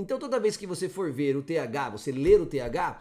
Então, toda vez que você for ver o TH, você ler o TH,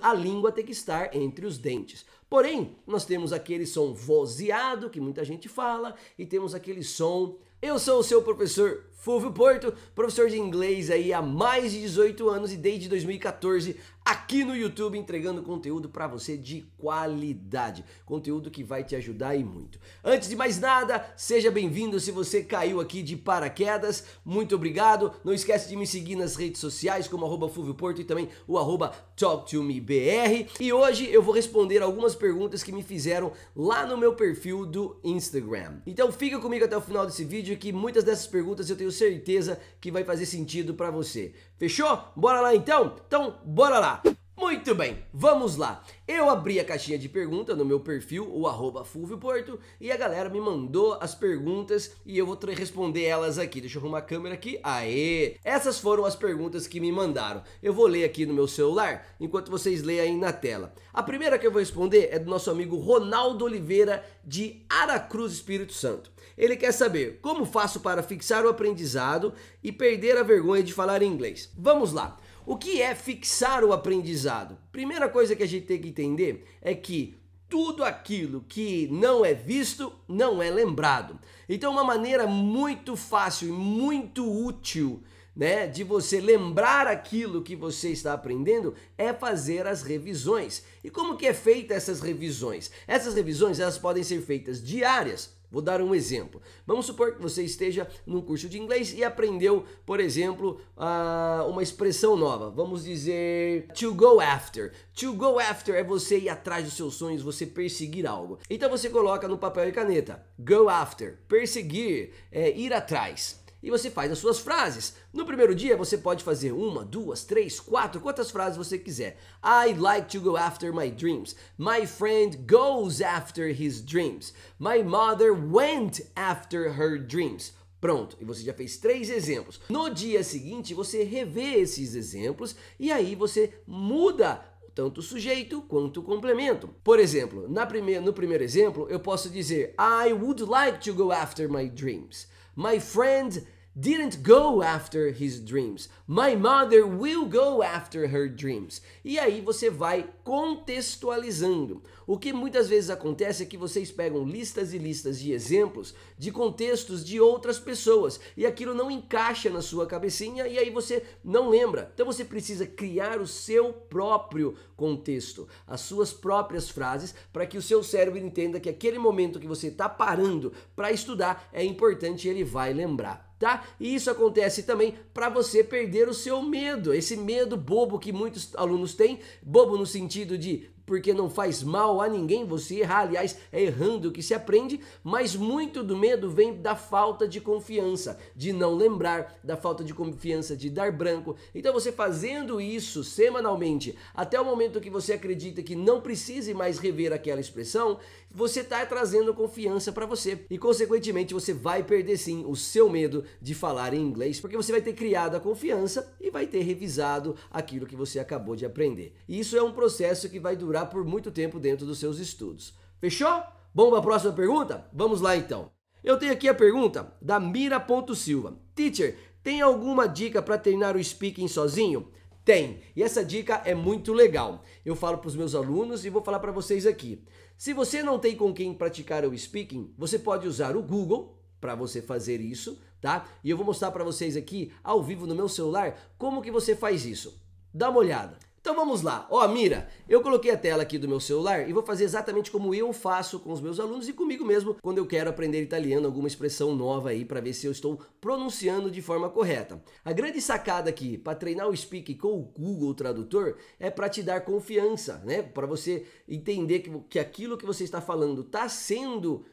a língua tem que estar entre os dentes. Porém, nós temos aquele som vozeado, que muita gente fala, e temos aquele som. Eu sou o seu professor Fulvio Porto, professor de inglês aí há mais de 18 anos e desde 2014 aqui no YouTube entregando conteúdo para você de qualidade, conteúdo que vai te ajudar e muito. Antes de mais nada, seja bem-vindo se você caiu aqui de paraquedas. Muito obrigado. Não esquece de me seguir nas redes sociais como arroba Porto e também o arroba TalkToMeBR. E hoje eu vou responder algumas perguntas que me fizeram lá no meu perfil do Instagram. Então fica comigo até o final desse vídeo que muitas dessas perguntas eu tenho certeza que vai fazer sentido para você. Fechou? Bora lá então? Então bora lá! muito bem, vamos lá. Eu abri a caixinha de pergunta no meu perfil, o arroba Porto, e a galera me mandou as perguntas e eu vou responder elas aqui. Deixa eu arrumar a câmera aqui. Aê! Essas foram as perguntas que me mandaram. Eu vou ler aqui no meu celular, enquanto vocês leem aí na tela. A primeira que eu vou responder é do nosso amigo Ronaldo Oliveira, de Aracruz, Espírito Santo. Ele quer saber como faço para fixar o aprendizado e perder a vergonha de falar inglês. Vamos lá! O que é fixar o aprendizado? Primeira coisa que a gente tem que entender é que tudo aquilo que não é visto não é lembrado. Então, uma maneira muito fácil e muito útil né, de você lembrar aquilo que você está aprendendo é fazer as revisões. E como que é feita essas revisões? Essas revisões elas podem ser feitas diárias. Vou dar um exemplo. Vamos supor que você esteja num curso de inglês e aprendeu, por exemplo, uma expressão nova. Vamos dizer to go after. To go after é você ir atrás dos seus sonhos, você perseguir algo. Então você coloca no papel e caneta: go after, perseguir, é ir atrás e você faz as suas frases. No primeiro dia você pode fazer uma, duas, três, quatro, quantas frases você quiser. I like to go after my dreams. My friend goes after his dreams. My mother went after her dreams. Pronto, e você já fez três exemplos. No dia seguinte, você revê esses exemplos e aí você muda tanto o sujeito quanto o complemento. Por exemplo, na prime no primeiro exemplo, eu posso dizer I would like to go after my dreams. My friend didn't go after his dreams. My mother will go after her dreams. E aí você vai contextualizando. O que muitas vezes acontece é que vocês pegam listas e listas de exemplos de contextos de outras pessoas e aquilo não encaixa na sua cabecinha e aí você não lembra. Então você precisa criar o seu próprio contexto, as suas próprias frases para que o seu cérebro entenda que aquele momento que você está parando para estudar é importante ele vai lembrar tá? E isso acontece também para você perder o seu medo, esse medo bobo que muitos alunos têm, bobo no sentido de porque não faz mal a ninguém você errar. Aliás, é errando que se aprende, mas muito do medo vem da falta de confiança, de não lembrar, da falta de confiança de dar branco. Então, você fazendo isso semanalmente, até o momento que você acredita que não precise mais rever aquela expressão, você está trazendo confiança para você e, consequentemente, você vai perder sim o seu medo de falar em inglês, porque você vai ter criado a confiança e vai ter revisado aquilo que você acabou de aprender. E isso é um processo que vai durar segurar por muito tempo dentro dos seus estudos. Fechou? Bom, para a próxima pergunta? Vamos lá então. Eu tenho aqui a pergunta da Mira Silva. Teacher, tem alguma dica para treinar o speaking sozinho? Tem. E essa dica é muito legal. Eu falo para os meus alunos e vou falar para vocês aqui. Se você não tem com quem praticar o speaking, você pode usar o Google para você fazer isso, tá? E eu vou mostrar para vocês aqui ao vivo no meu celular como que você faz isso. Dá uma olhada. Então vamos lá. Ó, mira, eu coloquei a tela aqui do meu celular e vou fazer exatamente como eu faço com os meus alunos e comigo mesmo quando eu quero aprender italiano, alguma expressão nova aí para ver se eu estou pronunciando de forma correta. A grande sacada aqui para treinar o speak com o Google Tradutor é para te dar confiança, né? Para você entender que, que aquilo que você está falando está sendo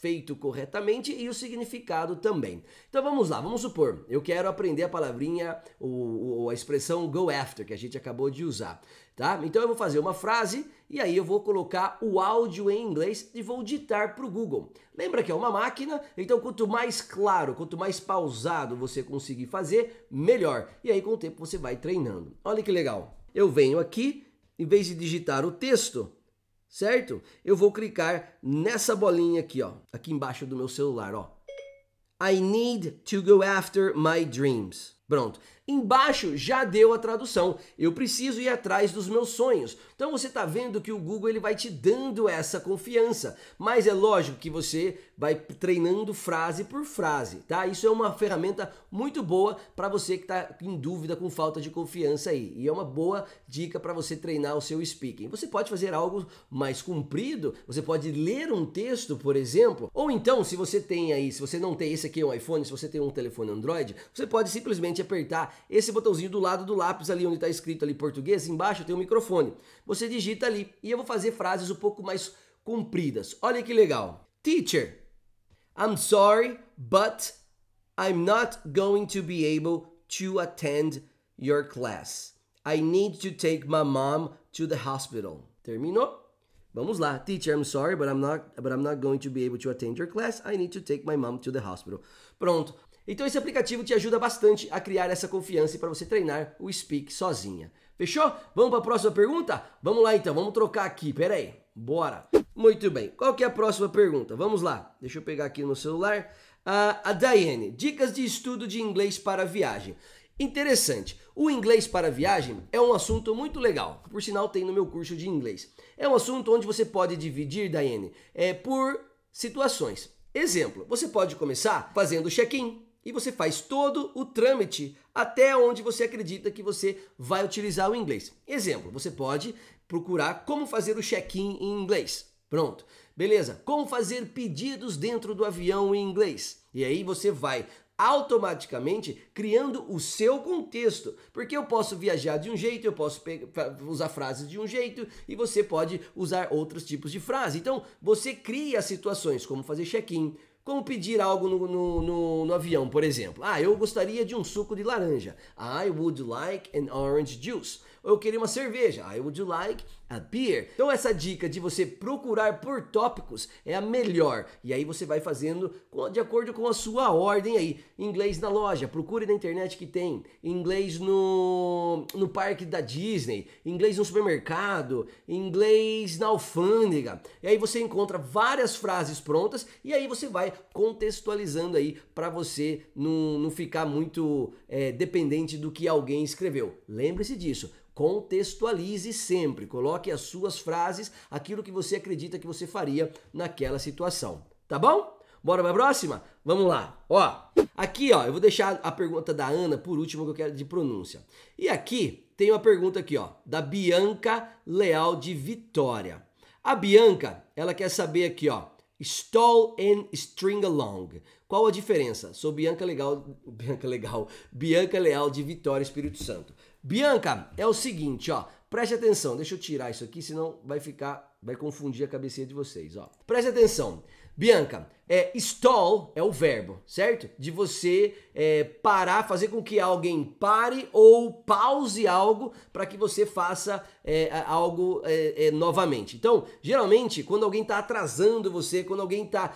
feito corretamente e o significado também. Então vamos lá, vamos supor, eu quero aprender a palavrinha ou, a expressão go after que a gente acabou de usar, tá? Então eu vou fazer uma frase e aí eu vou colocar o áudio em inglês e vou ditar para o Google. Lembra que é uma máquina, então quanto mais claro, quanto mais pausado você conseguir fazer, melhor. E aí com o tempo você vai treinando. Olha que legal. Eu venho aqui, em vez de digitar o texto, certo? Eu vou clicar nessa bolinha aqui, ó, aqui embaixo do meu celular, ó. I need to go after my dreams. Pronto. Embaixo já deu a tradução. Eu preciso ir atrás dos meus sonhos. Então você está vendo que o Google ele vai te dando essa confiança. Mas é lógico que você vai treinando frase por frase, tá? Isso é uma ferramenta muito boa para você que está em dúvida com falta de confiança aí. E é uma boa dica para você treinar o seu speaking. Você pode fazer algo mais comprido. Você pode ler um texto, por exemplo. Ou então, se você tem aí, se você não tem esse aqui é um iPhone, se você tem um telefone Android, você pode simplesmente gente apertar esse botãozinho do lado do lápis ali onde está escrito ali português, embaixo tem um microfone. Você digita ali e eu vou fazer frases um pouco mais compridas. Olha que legal. Teacher, I'm sorry, but I'm not going to be able to attend your class. I need to take my mom to the hospital. Terminou? Vamos lá. Teacher, I'm sorry, but I'm not but I'm not going to be able to attend your class. I need to take my mom to the hospital. Pronto. Então esse aplicativo te ajuda bastante a criar essa confiança para você treinar o Speak sozinha. Fechou? Vamos para a próxima pergunta? Vamos lá então, vamos trocar aqui, pera aí. Bora. Muito bem, qual que é a próxima pergunta? Vamos lá, deixa eu pegar aqui no celular. Uh, a Dayane. dicas de estudo de inglês para viagem. Interessante. O inglês para viagem é um assunto muito legal. Por sinal, tem no meu curso de inglês. É um assunto onde você pode dividir, Dayane é, por situações. Exemplo, você pode começar fazendo check-in, e você faz todo o trâmite até onde você acredita que você vai utilizar o inglês. Exemplo, você pode procurar como fazer o check-in em inglês. Pronto. Beleza? Como fazer pedidos dentro do avião em inglês. E aí você vai automaticamente criando o seu contexto, porque eu posso viajar de um jeito, eu posso usar frases de um jeito e você pode usar outros tipos de frase. Então, você cria situações como fazer check-in, como pedir algo no, no, no, no avião, por exemplo. Ah, eu gostaria de um suco de laranja. Ah, I would like an orange juice. Ou eu queria uma cerveja. Ah, I would like appear. Então essa dica de você procurar por tópicos é a melhor. E aí você vai fazendo de acordo com a sua ordem aí. Inglês na loja, procure na internet que tem. Inglês no, no parque da Disney, inglês no supermercado, inglês na alfândega. E aí você encontra várias frases prontas e aí você vai contextualizando aí para você não, não ficar muito é, dependente do que alguém escreveu. Lembre-se disso, contextualize sempre, coloque coloque as suas frases, aquilo que você acredita que você faria naquela situação. Tá bom? Bora pra próxima? Vamos lá. Ó, aqui ó, eu vou deixar a pergunta da Ana por último que eu quero de pronúncia. E aqui tem uma pergunta aqui, ó, da Bianca Leal de Vitória. A Bianca, ela quer saber aqui, ó, stall and string along. Qual a diferença? Sou Bianca Legal, Bianca Legal, Bianca Leal de Vitória, Espírito Santo. Bianca, é o seguinte, ó, Preste atenção, deixa eu tirar isso aqui, senão vai ficar, vai confundir a cabeça de vocês, ó. Preste atenção. Bianca, é stall é o verbo, certo? De você é, parar, fazer com que alguém pare ou pause algo para que você faça é, algo é, é, novamente. Então, geralmente, quando alguém está atrasando você, quando alguém está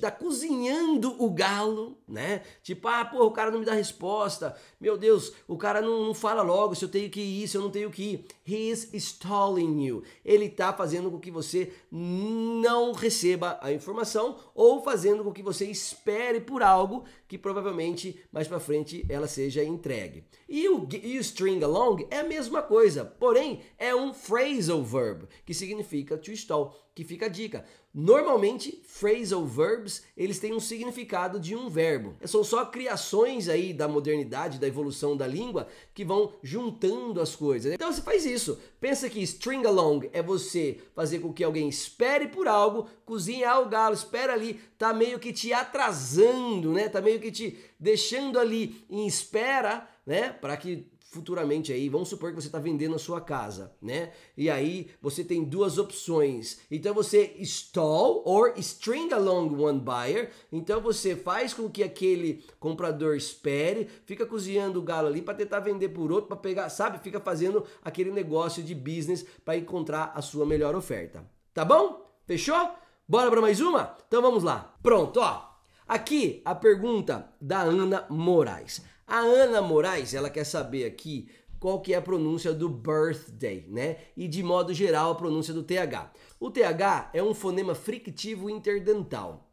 tá cozinhando o galo, né? Tipo, ah, pô, o cara não me dá resposta, meu Deus, o cara não, não fala logo se eu tenho que ir, se eu não tenho que ir. He is stalling you. Ele está fazendo com que você não receba a informação ou fazendo com que você espere por algo que provavelmente mais para frente ela seja entregue. E o, e o string along é a mesma coisa, porém é um phrasal verb, que significa to stall, que fica a dica. Normalmente, phrasal verbs, eles têm um significado de um verbo. São só criações aí da modernidade, da evolução da língua, que vão juntando as coisas. Então você faz isso. Pensa que string along é você fazer com que alguém espere por algo, cozinhar o galo, espera ali, tá meio que te atrasando, né? Tá meio que te deixando ali em espera, né? Para que futuramente aí, vamos supor que você está vendendo a sua casa, né? E aí você tem duas opções. Então você stall or string along one buyer. Então você faz com que aquele comprador espere, fica cozinhando o galo ali para tentar vender por outro, para pegar, sabe? Fica fazendo aquele negócio de business para encontrar a sua melhor oferta. Tá bom? Fechou? Bora para mais uma? Então vamos lá. Pronto, ó. Aqui a pergunta da Ana Moraes. A Ana Moraes, ela quer saber aqui qual que é a pronúncia do birthday, né? E de modo geral a pronúncia do TH. O TH é um fonema frictivo interdental.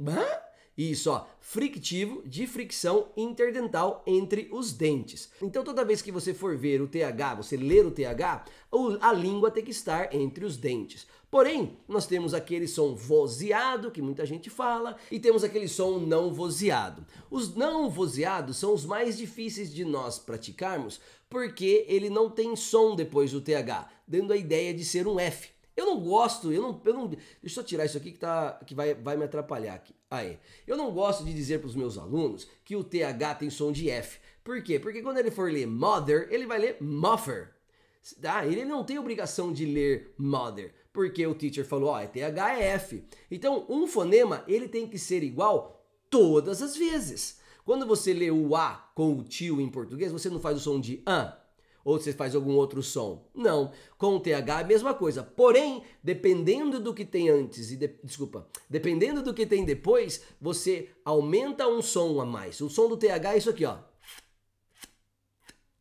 Hã? Isso, ó, frictivo de fricção interdental entre os dentes. Então, toda vez que você for ver o TH, você ler o TH, a língua tem que estar entre os dentes. Porém, nós temos aquele som vozeado, que muita gente fala, e temos aquele som não vozeado. Os não vozeados são os mais difíceis de nós praticarmos, porque ele não tem som depois do TH, dando a ideia de ser um F. Eu não gosto, eu não, eu não. Deixa eu só tirar isso aqui que, tá, que vai, vai me atrapalhar aqui aí. Eu não gosto de dizer para os meus alunos que o TH tem som de F. Por quê? Porque quando ele for ler mother, ele vai ler muffer. Ah, ele não tem obrigação de ler mother, porque o teacher falou, ó, oh, é THF. É então, um fonema, ele tem que ser igual todas as vezes. Quando você lê o A com o tio em português, você não faz o som de an, ou você faz algum outro som. Não, com o TH é a mesma coisa. Porém, dependendo do que tem antes e de, desculpa, dependendo do que tem depois, você aumenta um som a mais. O som do TH é isso aqui, ó.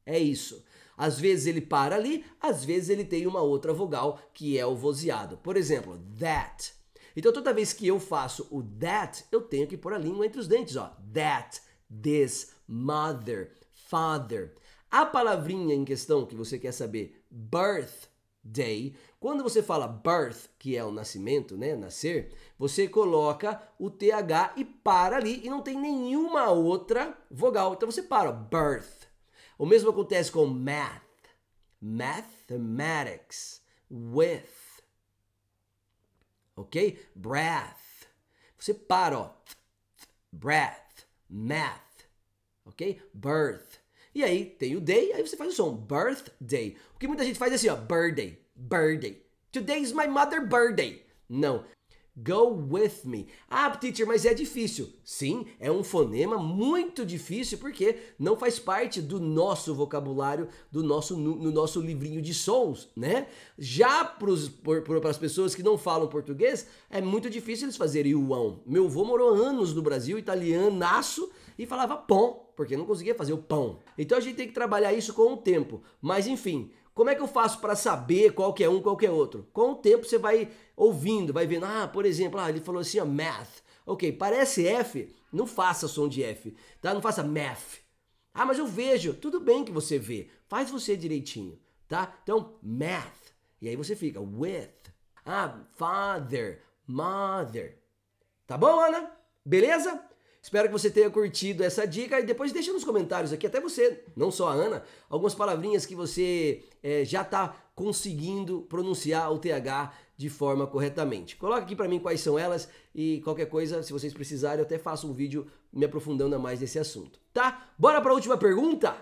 É isso. Às vezes ele para ali, às vezes ele tem uma outra vogal que é o vozeado. Por exemplo, that. Então toda vez que eu faço o that, eu tenho que pôr a língua entre os dentes, ó. That, this, mother, father. A palavrinha em questão que você quer saber, birthday, quando você fala birth, que é o nascimento, né, nascer, você coloca o TH e para ali e não tem nenhuma outra vogal. Então você para, birth. O mesmo acontece com math, mathematics, with, ok? Breath. Você para, ó, breath, math, ok? Birth. E aí tem o day, aí você faz o som, birthday. O que muita gente faz é assim, ó, birthday, birthday. Today is my mother birthday. Não. Go with me. Ah, teacher, mas é difícil. Sim, é um fonema muito difícil porque não faz parte do nosso vocabulário, do nosso, no, no nosso livrinho de sons, né? Já para as pessoas que não falam português, é muito difícil eles fazerem o Meu avô morou anos no Brasil, italianaço, e falava pão, porque não conseguia fazer o pão. Então a gente tem que trabalhar isso com o tempo. Mas enfim, como é que eu faço para saber qual que é um, qual que é outro? Com o tempo você vai ouvindo, vai vendo, ah, por exemplo, ah, ele falou assim, ó, math. OK, parece F, não faça som de F, tá? Não faça math. Ah, mas eu vejo. Tudo bem que você vê. Faz você direitinho, tá? Então, math. E aí você fica with. Ah, father, mother. Tá bom, Ana? Beleza? Espero que você tenha curtido essa dica e depois deixa nos comentários aqui, até você, não só a Ana, algumas palavrinhas que você é, já está conseguindo pronunciar o TH de forma corretamente. Coloca aqui para mim quais são elas e qualquer coisa, se vocês precisarem, eu até faço um vídeo me aprofundando mais nesse assunto, tá? Bora para a última pergunta?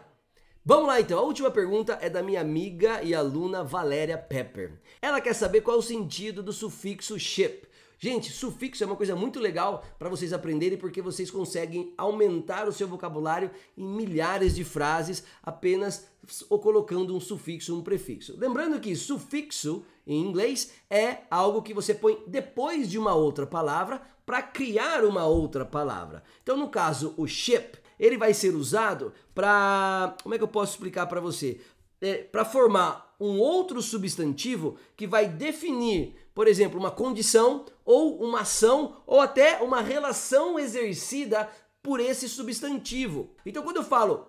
Vamos lá então, a última pergunta é da minha amiga e aluna Valéria Pepper. Ela quer saber qual é o sentido do sufixo ship. Gente, sufixo é uma coisa muito legal para vocês aprenderem porque vocês conseguem aumentar o seu vocabulário em milhares de frases apenas ou colocando um sufixo, um prefixo. Lembrando que sufixo em inglês é algo que você põe depois de uma outra palavra para criar uma outra palavra. Então, no caso, o ship, ele vai ser usado para, como é que eu posso explicar para você? É, para formar um outro substantivo que vai definir por exemplo, uma condição ou uma ação ou até uma relação exercida por esse substantivo. Então, quando eu falo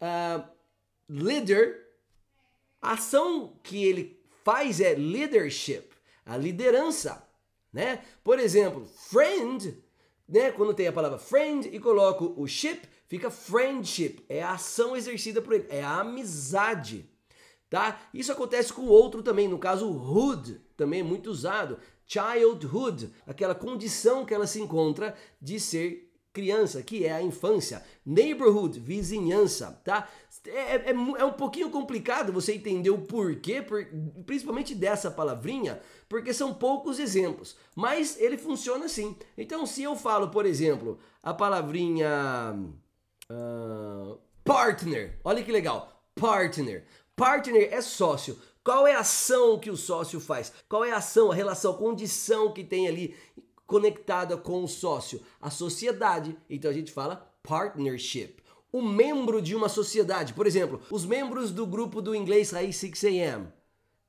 uh, leader, a ação que ele faz é leadership, a liderança, né? Por exemplo, friend, né? Quando tem a palavra friend e coloco o ship, fica friendship, é a ação exercida por ele, é a amizade tá? Isso acontece com outro também, no caso hood, também é muito usado. Childhood, aquela condição que ela se encontra de ser criança, que é a infância. Neighborhood, vizinhança, tá? É, é, é, é um pouquinho complicado você entender o porquê, por, principalmente dessa palavrinha, porque são poucos exemplos, mas ele funciona assim. Então, se eu falo, por exemplo, a palavrinha uh, partner, olha que legal, partner. Partner é sócio. Qual é a ação que o sócio faz? Qual é a ação, a relação, a condição que tem ali conectada com o sócio? A sociedade. Então a gente fala partnership. O membro de uma sociedade, por exemplo, os membros do grupo do inglês Ray 6am,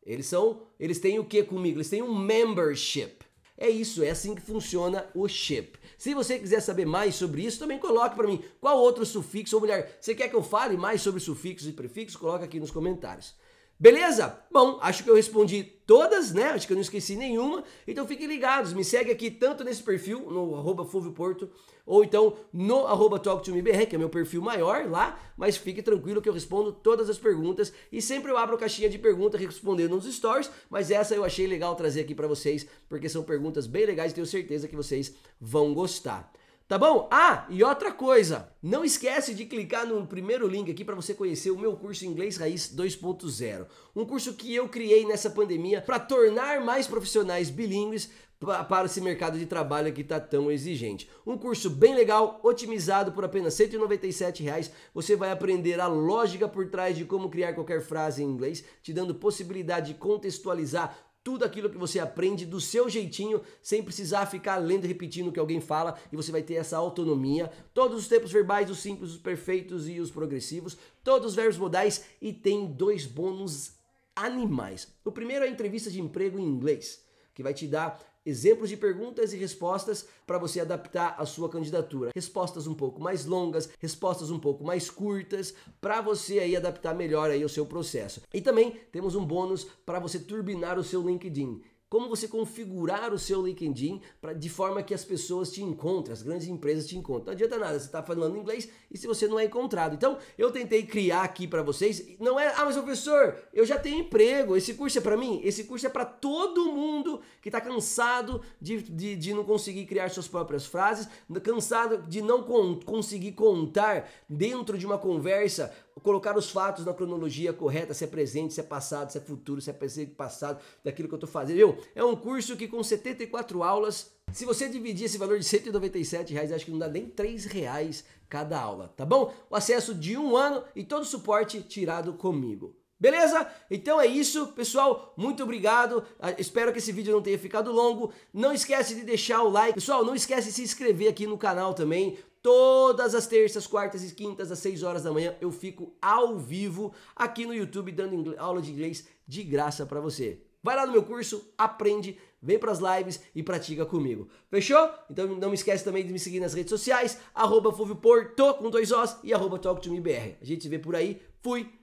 eles são, eles têm o que comigo? Eles têm um membership. É isso, é assim que funciona o ship. Se você quiser saber mais sobre isso, também coloque para mim qual outro sufixo, ou melhor, você quer que eu fale mais sobre sufixos e prefixos? Coloca aqui nos comentários. Beleza? Bom, acho que eu respondi todas, né? Acho que eu não esqueci nenhuma. Então fiquem ligados, me segue aqui tanto nesse perfil, no arroba Porto, ou então no arroba TalkToMeBR, que é meu perfil maior lá, mas fique tranquilo que eu respondo todas as perguntas e sempre eu abro caixinha de perguntas respondendo nos stories, mas essa eu achei legal trazer aqui para vocês, porque são perguntas bem legais e tenho certeza que vocês vão gostar. Tá bom? Ah, e outra coisa, não esquece de clicar no primeiro link aqui para você conhecer o meu curso Inglês Raiz 2.0. Um curso que eu criei nessa pandemia para tornar mais profissionais bilíngues para esse mercado de trabalho que está tão exigente. Um curso bem legal, otimizado por apenas R$ reais. Você vai aprender a lógica por trás de como criar qualquer frase em inglês, te dando possibilidade de contextualizar tudo aquilo que você aprende do seu jeitinho, sem precisar ficar lendo e repetindo o que alguém fala, e você vai ter essa autonomia. Todos os tempos verbais, os simples, os perfeitos e os progressivos, todos os verbos modais e tem dois bônus animais. O primeiro é a entrevista de emprego em inglês, que vai te dar exemplos de perguntas e respostas para você adaptar a sua candidatura. Respostas um pouco mais longas, respostas um pouco mais curtas, para você aí adaptar melhor aí o seu processo. E também temos um bônus para você turbinar o seu LinkedIn como você configurar o seu LinkedIn pra, de forma que as pessoas te encontrem, as grandes empresas te encontrem? Não adianta nada, você está falando inglês e se você não é encontrado. Então, eu tentei criar aqui para vocês, não é, ah, mas professor, eu já tenho emprego, esse curso é para mim? Esse curso é para todo mundo que está cansado de, de, de, não conseguir criar suas próprias frases, cansado de não con conseguir contar dentro de uma conversa colocar os fatos na cronologia correta, se é presente, se é passado, se é futuro, se é presente, passado, daquilo que eu estou fazendo. Viu? É um curso que com 74 aulas, se você dividir esse valor de 197 reais, acho que não dá nem 3 reais cada aula, tá bom? O acesso de um ano e todo o suporte tirado comigo. Beleza? Então é isso, pessoal. Muito obrigado. Ah, espero que esse vídeo não tenha ficado longo. Não esquece de deixar o like. Pessoal, não esquece de se inscrever aqui no canal também. Todas as terças, quartas e quintas, às 6 horas da manhã, eu fico ao vivo aqui no YouTube dando aula de inglês de graça para você. Vai lá no meu curso, aprende, vem para as lives e pratica comigo. Fechou? Então não me esquece também de me seguir nas redes sociais, arroba Porto com dois Os e arroba TalkToMeBR. A gente se vê por aí. Fui!